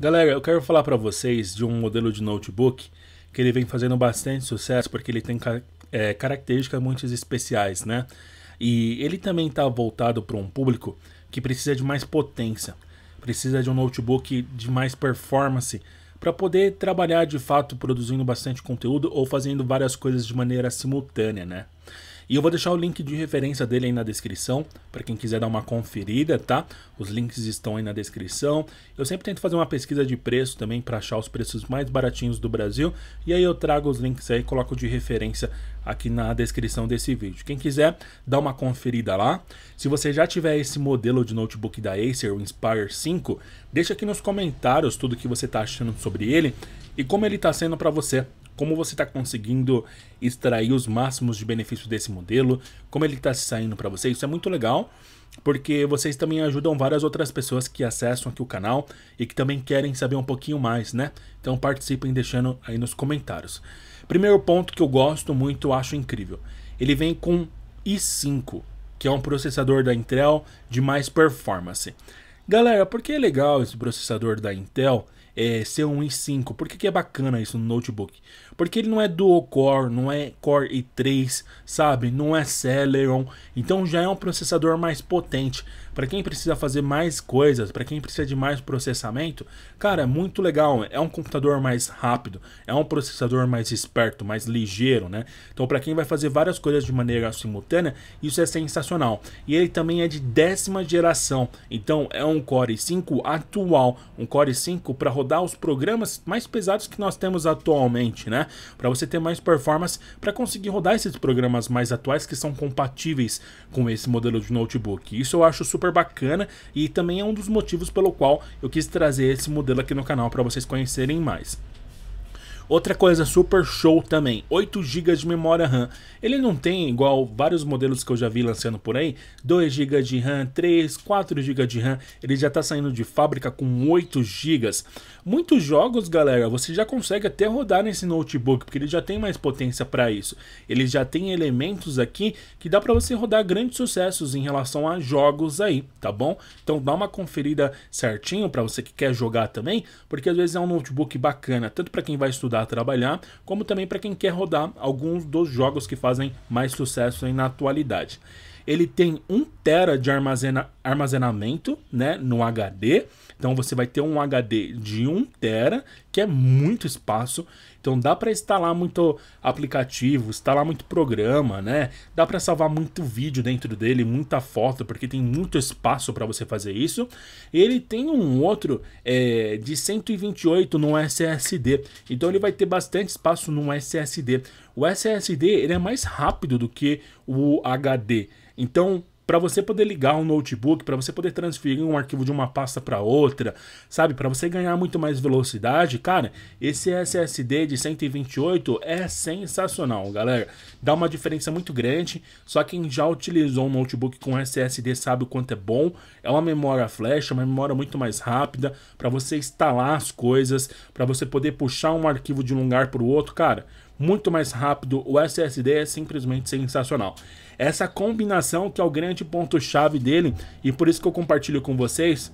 Galera, eu quero falar para vocês de um modelo de notebook que ele vem fazendo bastante sucesso porque ele tem é, características muito especiais, né? E ele também está voltado para um público que precisa de mais potência, precisa de um notebook de mais performance para poder trabalhar de fato produzindo bastante conteúdo ou fazendo várias coisas de maneira simultânea, né? E eu vou deixar o link de referência dele aí na descrição, para quem quiser dar uma conferida, tá? Os links estão aí na descrição. Eu sempre tento fazer uma pesquisa de preço também para achar os preços mais baratinhos do Brasil. E aí eu trago os links aí, coloco de referência aqui na descrição desse vídeo. Quem quiser, dá uma conferida lá. Se você já tiver esse modelo de notebook da Acer, o Inspire 5, deixa aqui nos comentários tudo que você está achando sobre ele e como ele está sendo para você como você está conseguindo extrair os máximos de benefício desse modelo, como ele está saindo para você. Isso é muito legal, porque vocês também ajudam várias outras pessoas que acessam aqui o canal e que também querem saber um pouquinho mais, né? Então participem deixando aí nos comentários. Primeiro ponto que eu gosto muito, acho incrível. Ele vem com i5, que é um processador da Intel de mais performance. Galera, por que é legal esse processador da Intel? é, ser um i5. Por que, que é bacana isso no notebook? Porque ele não é dual-core, não é Core i3, sabe? Não é Celeron. Então já é um processador mais potente. Para quem precisa fazer mais coisas, para quem precisa de mais processamento, cara, é muito legal. É um computador mais rápido, é um processador mais esperto, mais ligeiro, né? Então para quem vai fazer várias coisas de maneira simultânea, isso é sensacional. E ele também é de décima geração. Então é um Core i5 atual, um Core i5 para rodar os programas mais pesados que nós temos atualmente, né? Para você ter mais performance, para conseguir rodar esses programas mais atuais que são compatíveis com esse modelo de notebook. Isso eu acho super bacana e também é um dos motivos pelo qual eu quis trazer esse modelo aqui no canal para vocês conhecerem mais. Outra coisa super show também, 8 GB de memória RAM. Ele não tem, igual vários modelos que eu já vi lançando por aí, 2 GB de RAM, 3, 4 GB de RAM. Ele já está saindo de fábrica com 8 GB. Muitos jogos, galera, você já consegue até rodar nesse notebook, porque ele já tem mais potência para isso. Ele já tem elementos aqui que dá para você rodar grandes sucessos em relação a jogos aí, tá bom? Então dá uma conferida certinho para você que quer jogar também, porque às vezes é um notebook bacana, tanto para quem vai estudar para trabalhar, como também para quem quer rodar alguns dos jogos que fazem mais sucesso na atualidade. Ele tem 1 tera de armazena armazenamento né, no HD então você vai ter um HD de 1 tera, que é muito espaço. Então dá para instalar muito aplicativo, instalar muito programa, né? Dá para salvar muito vídeo dentro dele, muita foto, porque tem muito espaço para você fazer isso. Ele tem um outro é, de 128 no SSD, então ele vai ter bastante espaço no SSD. O SSD ele é mais rápido do que o HD, então para você poder ligar um notebook, para você poder transferir um arquivo de uma pasta para outra, sabe? Para você ganhar muito mais velocidade, cara, esse SSD de 128 é sensacional, galera. Dá uma diferença muito grande. Só quem já utilizou um notebook com SSD sabe o quanto é bom. É uma memória flash, uma memória muito mais rápida para você instalar as coisas, para você poder puxar um arquivo de um lugar para o outro, cara muito mais rápido. O SSD é simplesmente sensacional. Essa combinação que é o grande ponto-chave dele, e por isso que eu compartilho com vocês,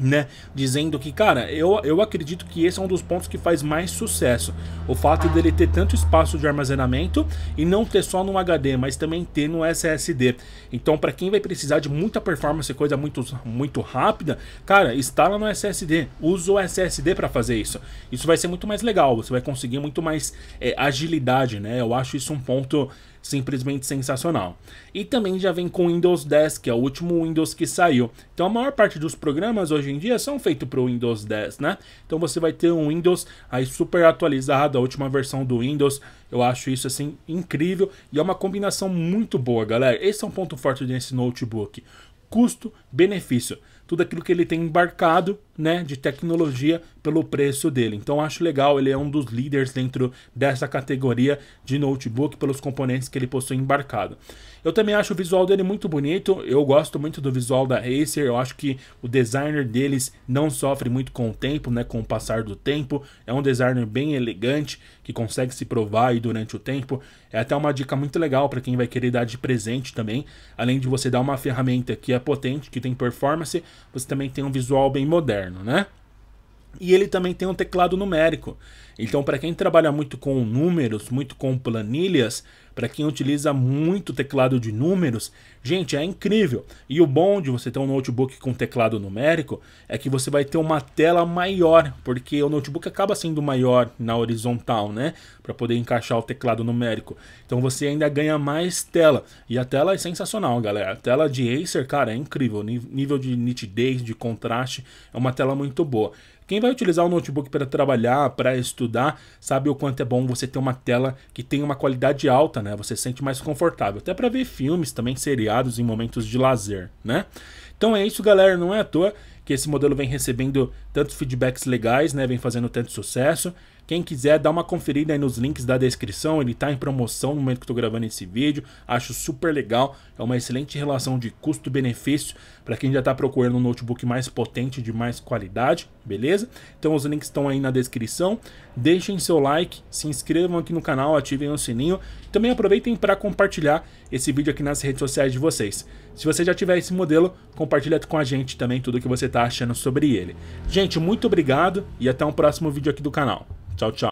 né, dizendo que, cara, eu, eu acredito que esse é um dos pontos que faz mais sucesso. O fato dele ter tanto espaço de armazenamento e não ter só no HD, mas também ter no SSD. Então, para quem vai precisar de muita performance, coisa muito, muito rápida, cara, instala no SSD, usa o SSD para fazer isso. Isso vai ser muito mais legal, você vai conseguir muito mais é, agilidade, né? Eu acho isso um ponto simplesmente sensacional. E também já vem com o Windows 10, que é o último Windows que saiu. Então a maior parte dos programas hoje em dia são feitos para o Windows 10, né? Então você vai ter um Windows aí super atualizado, a última versão do Windows. Eu acho isso assim incrível e é uma combinação muito boa, galera. Esse é um ponto forte desse notebook. Custo-benefício tudo aquilo que ele tem embarcado, né, de tecnologia pelo preço dele. Então acho legal, ele é um dos líderes dentro dessa categoria de notebook pelos componentes que ele possui embarcado. Eu também acho o visual dele muito bonito, eu gosto muito do visual da Acer, eu acho que o designer deles não sofre muito com o tempo, né, com o passar do tempo, é um designer bem elegante, que consegue se provar durante o tempo, é até uma dica muito legal para quem vai querer dar de presente também, além de você dar uma ferramenta que é potente, que tem performance, você também tem um visual bem moderno, né? E ele também tem um teclado numérico. Então, para quem trabalha muito com números, muito com planilhas, para quem utiliza muito teclado de números, gente, é incrível. E o bom de você ter um notebook com teclado numérico é que você vai ter uma tela maior, porque o notebook acaba sendo maior na horizontal, né? Para poder encaixar o teclado numérico. Então você ainda ganha mais tela. E a tela é sensacional, galera. A tela de Acer, cara, é incrível. Nível de nitidez, de contraste, é uma tela muito boa. Quem vai utilizar o notebook para trabalhar, para estudar, sabe o quanto é bom você ter uma tela que tem uma qualidade alta, né? Você se sente mais confortável, até para ver filmes, também seriados em momentos de lazer, né? Então é isso, galera, não é à toa que esse modelo vem recebendo tantos feedbacks legais, né? Vem fazendo tanto sucesso. Quem quiser, dá uma conferida aí nos links da descrição, ele está em promoção no momento que estou gravando esse vídeo, acho super legal, é uma excelente relação de custo-benefício para quem já está procurando um notebook mais potente, de mais qualidade, beleza? Então os links estão aí na descrição, deixem seu like, se inscrevam aqui no canal, ativem o sininho, também aproveitem para compartilhar esse vídeo aqui nas redes sociais de vocês. Se você já tiver esse modelo, compartilha com a gente também tudo o que você está achando sobre ele. Gente, muito obrigado e até um próximo vídeo aqui do canal. Ciao ciao.